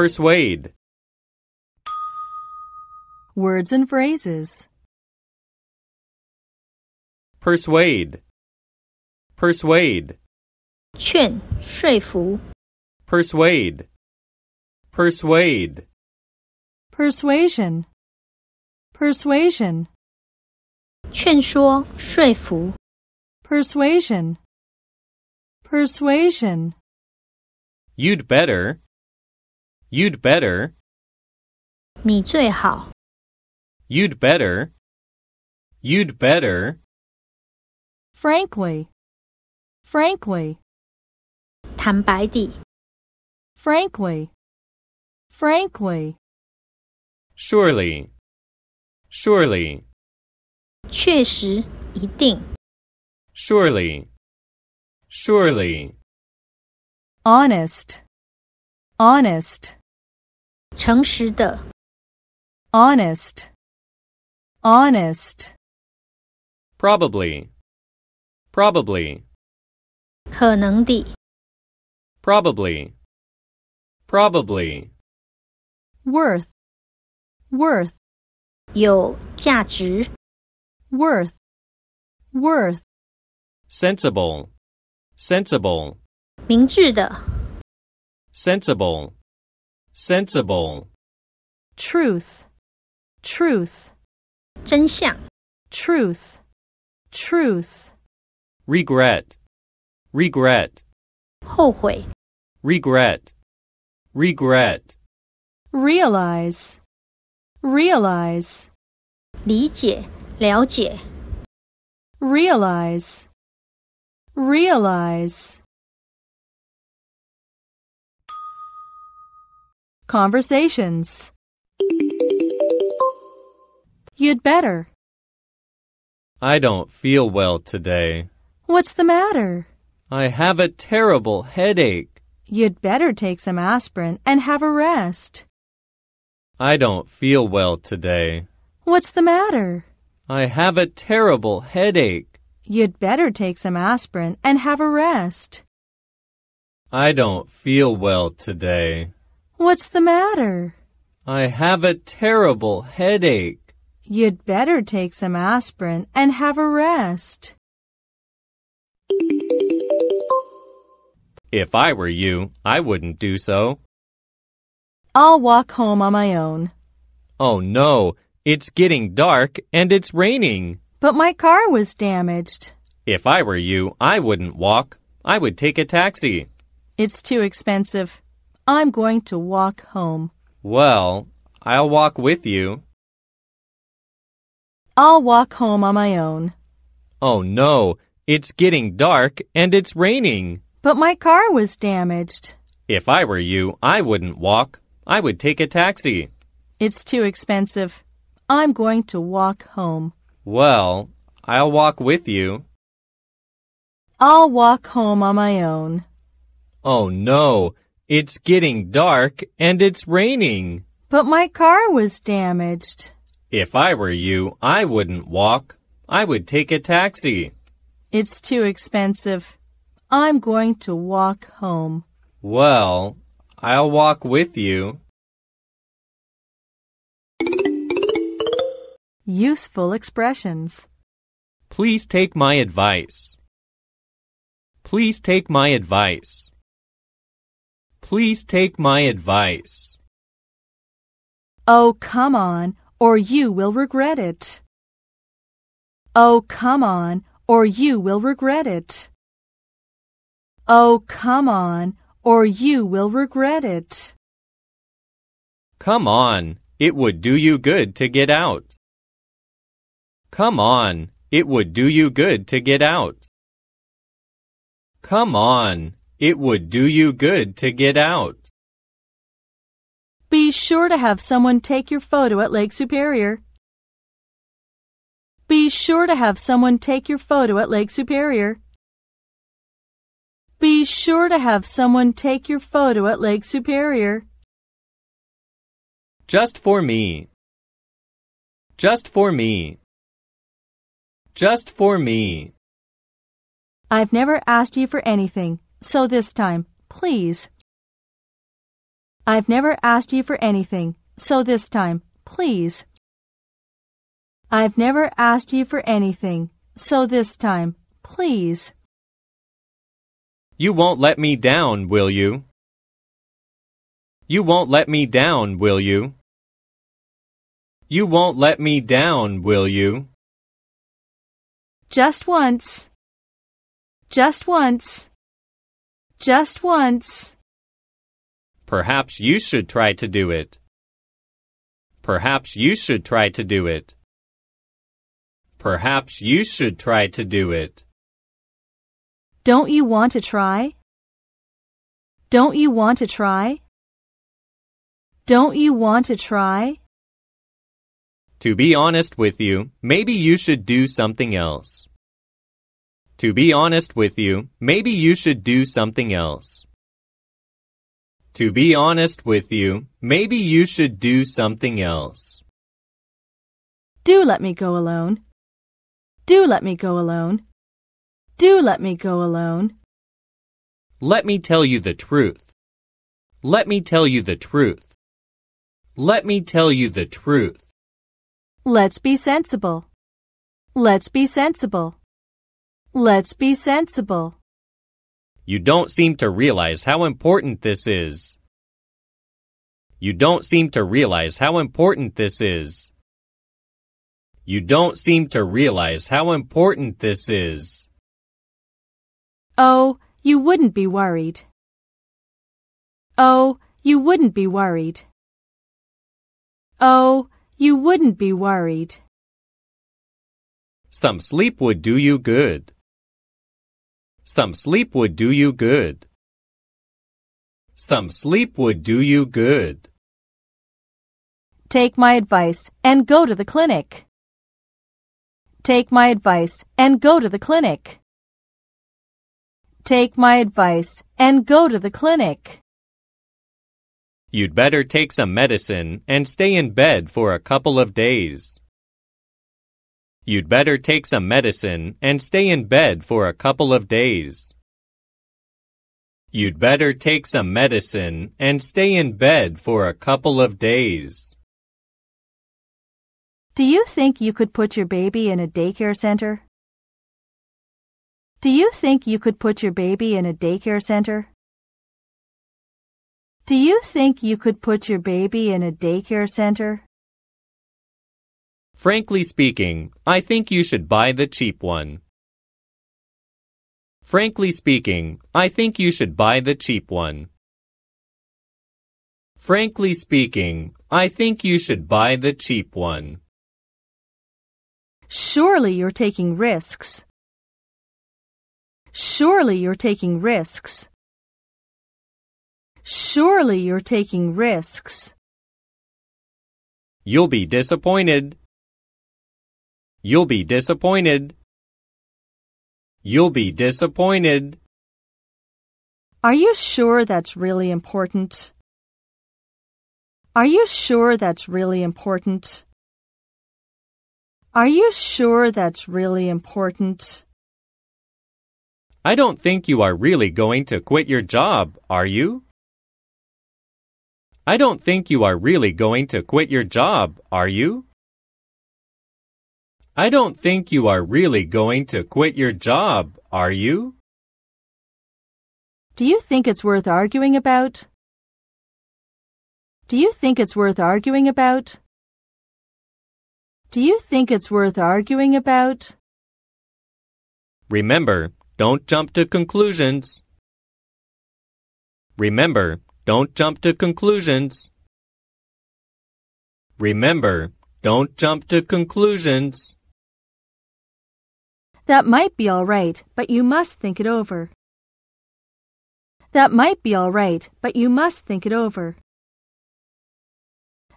Persuade. Words and phrases. Persuade. Persuade. 劝说服 persuade persuade persuasion persuasion 劝说说服 persuasion persuasion you'd better You'd better. you would better. You'd better. Frankly. Frankly. 坦白地。Frankly. Frankly. Surely. Surely. Surely. Surely. Honest. Honest. 诚实的，honest, honest honest probably probably 可能的 probably probably worth worth 有价值 worth worth sensible sensible 明智的 sensible sensible, truth, truth, 真相 truth, truth, regret, regret, 后悔 regret, regret, realize, realize, 理解了解 realize, realize. Conversations. You'd better. I don't feel well today. What's the matter? I have a terrible headache. You'd better take some aspirin and have a rest. I don't feel well today. What's the matter? I have a terrible headache. You'd better take some aspirin and have a rest. I don't feel well today. What's the matter? I have a terrible headache. You'd better take some aspirin and have a rest. If I were you, I wouldn't do so. I'll walk home on my own. Oh no, it's getting dark and it's raining. But my car was damaged. If I were you, I wouldn't walk. I would take a taxi. It's too expensive. I'm going to walk home. Well, I'll walk with you. I'll walk home on my own. Oh no, it's getting dark and it's raining. But my car was damaged. If I were you, I wouldn't walk. I would take a taxi. It's too expensive. I'm going to walk home. Well, I'll walk with you. I'll walk home on my own. Oh no, it's getting dark and it's raining. But my car was damaged. If I were you, I wouldn't walk. I would take a taxi. It's too expensive. I'm going to walk home. Well, I'll walk with you. Useful expressions. Please take my advice. Please take my advice. Please take my advice. Oh, come on, or you will regret it. Oh, come on, or you will regret it. Oh, come on, or you will regret it. Come on, it would do you good to get out. Come on, it would do you good to get out. Come on, it would do you good to get out. Be sure to have someone take your photo at Lake Superior. Be sure to have someone take your photo at Lake Superior. Be sure to have someone take your photo at Lake Superior. Just for me. Just for me. Just for me. I've never asked you for anything. So this time, please. I've never asked you for anything, so this time, please. I've never asked you for anything, so this time, please. You won't let me down, will you? You won't let me down, will you? You won't let me down, will you? Just once. Just once. Just once. Perhaps you should try to do it. Perhaps you should try to do it. Perhaps you should try to do it. Don't you want to try? Don't you want to try? Don't you want to try? To be honest with you, maybe you should do something else. To be honest with you, maybe you should do something else. To be honest with you, maybe you should do something else. Do let me go alone. Do let me go alone. Do let me go alone. Let me tell you the truth. Let me tell you the truth. Let me tell you the truth. Let's be sensible. Let's be sensible. Let's be sensible. You don't seem to realize how important this is. You don't seem to realize how important this is. You don't seem to realize how important this is. Oh, you wouldn't be worried. Oh, you wouldn't be worried. Oh, you wouldn't be worried. Some sleep would do you good. Some sleep would do you good. Some sleep would do you good. Take my advice and go to the clinic. Take my advice and go to the clinic. Take my advice and go to the clinic. You'd better take some medicine and stay in bed for a couple of days. You'd better take some medicine and stay in bed for a couple of days. You'd better take some medicine and stay in bed for a couple of days. Do you think you could put your baby in a daycare center? Do you think you could put your baby in a daycare center? Do you think you could put your baby in a daycare center? Frankly speaking, I think you should buy the cheap one. Frankly speaking, I think you should buy the cheap one. Frankly speaking, I think you should buy the cheap one. Surely you're taking risks. Surely you're taking risks. Surely you're taking risks. You'll be disappointed. You'll be disappointed. You'll be disappointed. Are you sure that's really important? Are you sure that's really important? Are you sure that's really important? I don't think you are really going to quit your job, are you? I don't think you are really going to quit your job, are you? I don't think you are really going to quit your job, are you? Do you think it's worth arguing about? Do you think it's worth arguing about? Do you think it's worth arguing about? Remember, don't jump to conclusions. Remember, don't jump to conclusions. Remember, don't jump to conclusions. That might be all right, but you must think it over. That might be all right, but you must think it over.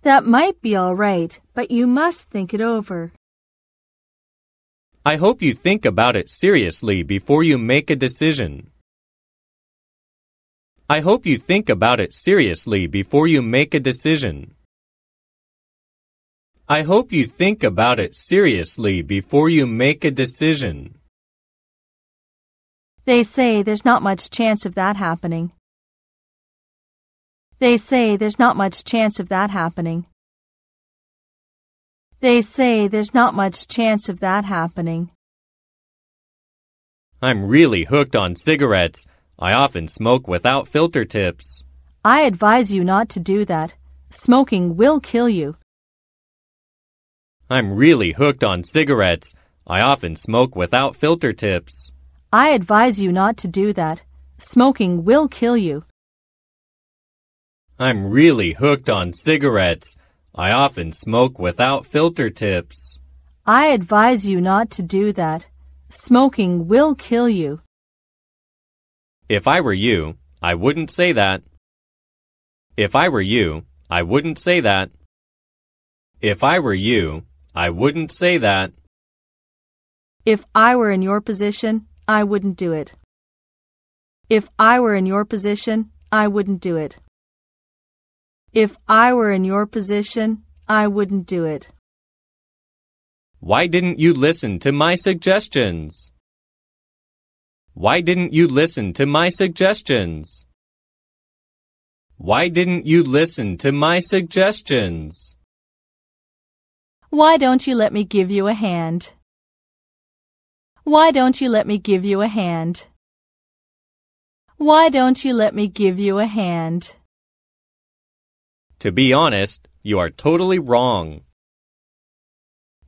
That might be all right, but you must think it over. I hope you think about it seriously before you make a decision. I hope you think about it seriously before you make a decision. I hope you think about it seriously before you make a decision. They say there's not much chance of that happening. They say there's not much chance of that happening. They say there's not much chance of that happening. I'm really hooked on cigarettes. I often smoke without filter tips. I advise you not to do that. Smoking will kill you. I'm really hooked on cigarettes. I often smoke without filter tips. I advise you not to do that. Smoking will kill you. I'm really hooked on cigarettes. I often smoke without filter tips. I advise you not to do that. Smoking will kill you. If I were you, I wouldn't say that. If I were you, I wouldn't say that. If I were you, I wouldn't say that. If I were in your position, I wouldn't do it. If I were in your position, I wouldn't do it. If I were in your position, I wouldn't do it. Why didn't you listen to my suggestions? Why didn't you listen to my suggestions? Why didn't you listen to my suggestions? Why don't you let me give you a hand? Why don't you let me give you a hand? Why don't you let me give you a hand? To be honest, you are totally wrong.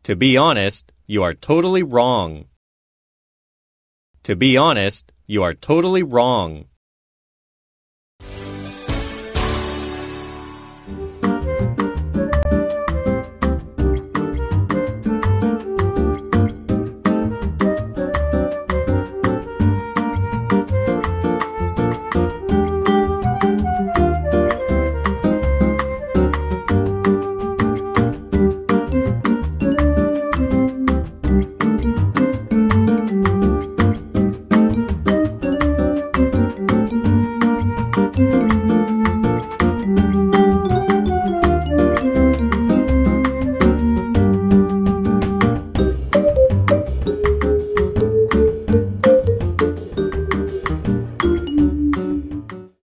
To be honest, you are totally wrong. To be honest, you are totally wrong.